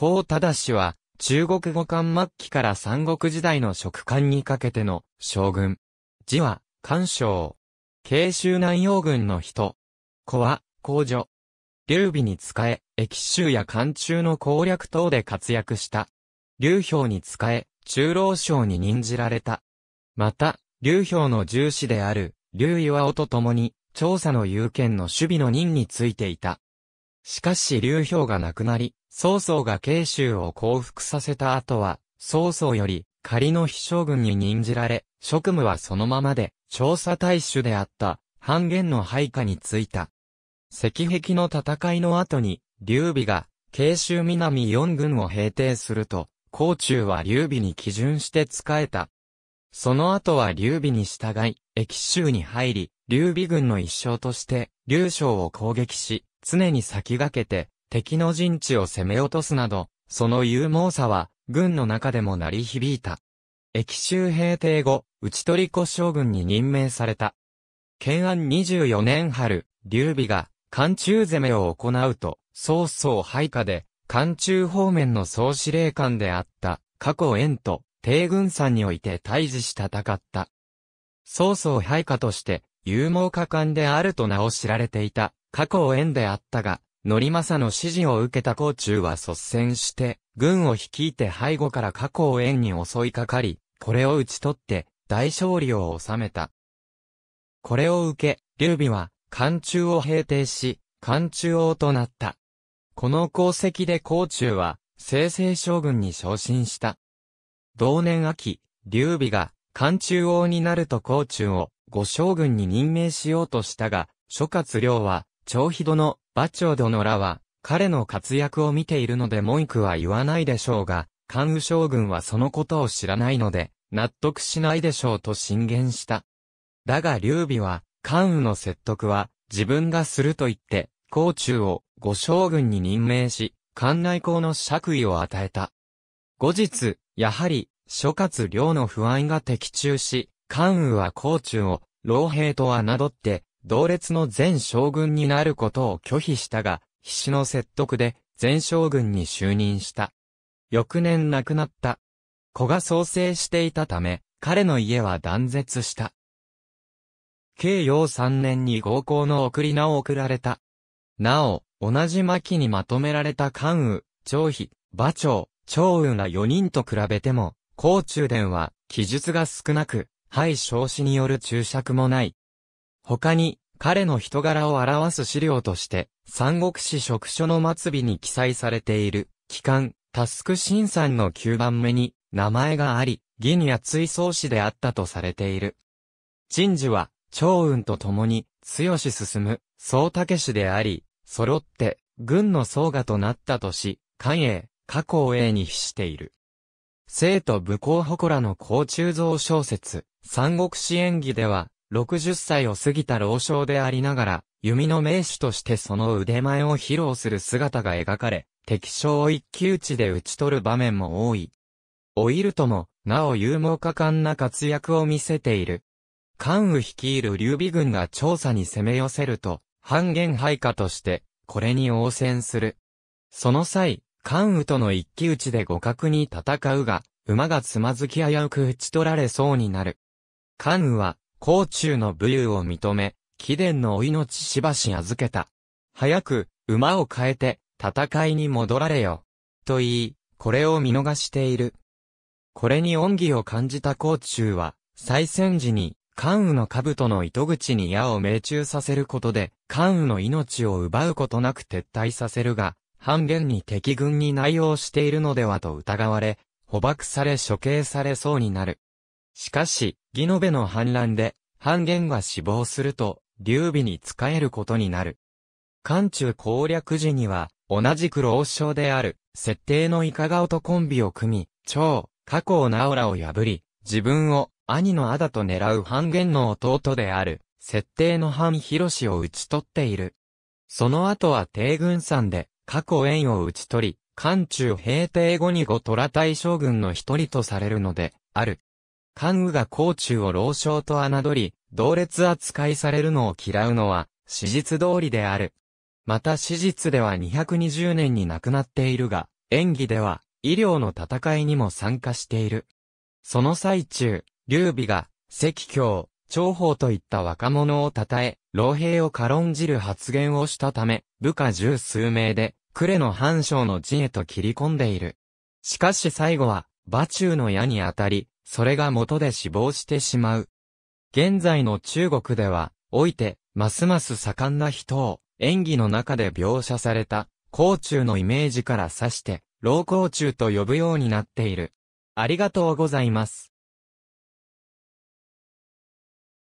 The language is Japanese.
高忠氏は、中国語漢末期から三国時代の食漢にかけての将軍。字は、漢将。慶州南洋軍の人。子は、公女。劉備に仕え、駅州や漢中の攻略等で活躍した。劉表に仕え、中老将に任じられた。また、劉表の重視である、劉岩尾と共に、調査の有権の守備の任についていた。しかし劉表が亡くなり、曹操が慶州を降伏させた後は、曹操より仮の飛将軍に任じられ、職務はそのままで、調査大使であった、半減の配下についた。石壁の戦いの後に、劉備が、慶州南四軍を平定すると、甲中は劉備に基準して仕えた。その後は劉備に従い、駅州に入り、劉備軍の一将として、劉将を攻撃し、常に先駆けて、敵の陣地を攻め落とすなど、その勇猛さは、軍の中でも鳴り響いた。駅州平定後、内取子将軍に任命された。建安24年春、劉備が、艦中攻めを行うと、曹操配下で、艦中方面の総司令官であった、過去縁と、帝軍山において対峙し戦った。曹操配下として、勇猛果敢であると名を知られていた、過去縁であったが、則政の指示を受けた甲中は率先して、軍を率いて背後から過去を縁に襲いかかり、これを打ち取って、大勝利を収めた。これを受け、劉備は、漢中を平定し、漢中王となった。この功績で甲中は、清々将軍に昇進した。同年秋、劉備が、漢中王になると甲中を、五将軍に任命しようとしたが、諸葛亮は、長飛殿、馬長殿らは、彼の活躍を見ているので文句は言わないでしょうが、関羽将軍はそのことを知らないので、納得しないでしょうと進言した。だが劉備は、関羽の説得は、自分がすると言って、甲中をご将軍に任命し、関内公の爵位を与えた。後日、やはり、諸葛亮の不安が的中し、関羽は甲中を、老兵と侮って、同列の前将軍になることを拒否したが、必死の説得で前将軍に就任した。翌年亡くなった。子が創生していたため、彼の家は断絶した。慶応3年に合行の送り名を送られた。なお、同じ巻にまとめられた関羽、張飛、馬長、張雲ら4人と比べても、甲中殿は記述が少なく、廃少子による注釈もない、他に、彼の人柄を表す資料として、三国志職書の末尾に記載されている、機関、タスク新さんの9番目に、名前があり、義に厚い宗師であったとされている。陳寿は、長雲と共に、強し進む、総武氏であり、揃って、軍の総賀となったとし、官営、過去営に比している。生徒武功祠の甲中像小説、三国志演義では、60歳を過ぎた老将でありながら、弓の名手としてその腕前を披露する姿が描かれ、敵将を一騎打ちで打ち取る場面も多い。オイルとも、なお勇猛果敢な活躍を見せている。関羽率いる劉備軍が調査に攻め寄せると、半減配下として、これに応戦する。その際、関羽との一騎打ちで互角に戦うが、馬がつまずき危うく打ち取られそうになる。関羽は、甲中の武勇を認め、貴殿のお命しばし預けた。早く、馬を変えて、戦いに戻られよ。と言い、これを見逃している。これに恩義を感じた甲中は、再戦時に、関羽の兜の糸口に矢を命中させることで、関羽の命を奪うことなく撤退させるが、半減に敵軍に内応しているのではと疑われ、捕獲され処刑されそうになる。しかし、義延べの反乱で、半元が死亡すると、劉備に仕えることになる。漢中攻略時には、同じく老将である、設定のカガオとコンビを組み、超、過去直らを破り、自分を、兄のアダと狙う半元の弟である、設定の半広氏を討ち取っている。その後は帝軍山で、過去縁を討ち取り、漢中平定後に後虎大将軍の一人とされるので、ある。関羽が甲冑を老将と侮り、同列扱いされるのを嫌うのは、史実通りである。また史実では220年に亡くなっているが、演技では、医療の戦いにも参加している。その最中、劉備が、赤京、長宝といった若者を称え、老兵を軽んじる発言をしたため、部下十数名で、呉の藩将の陣へと切り込んでいる。しかし最後は、馬中の矢に当たり、それが元で死亡してしまう。現在の中国では、おいて、ますます盛んな人を、演技の中で描写された、甲虫のイメージから指して、老甲虫と呼ぶようになっている。ありがとうございます。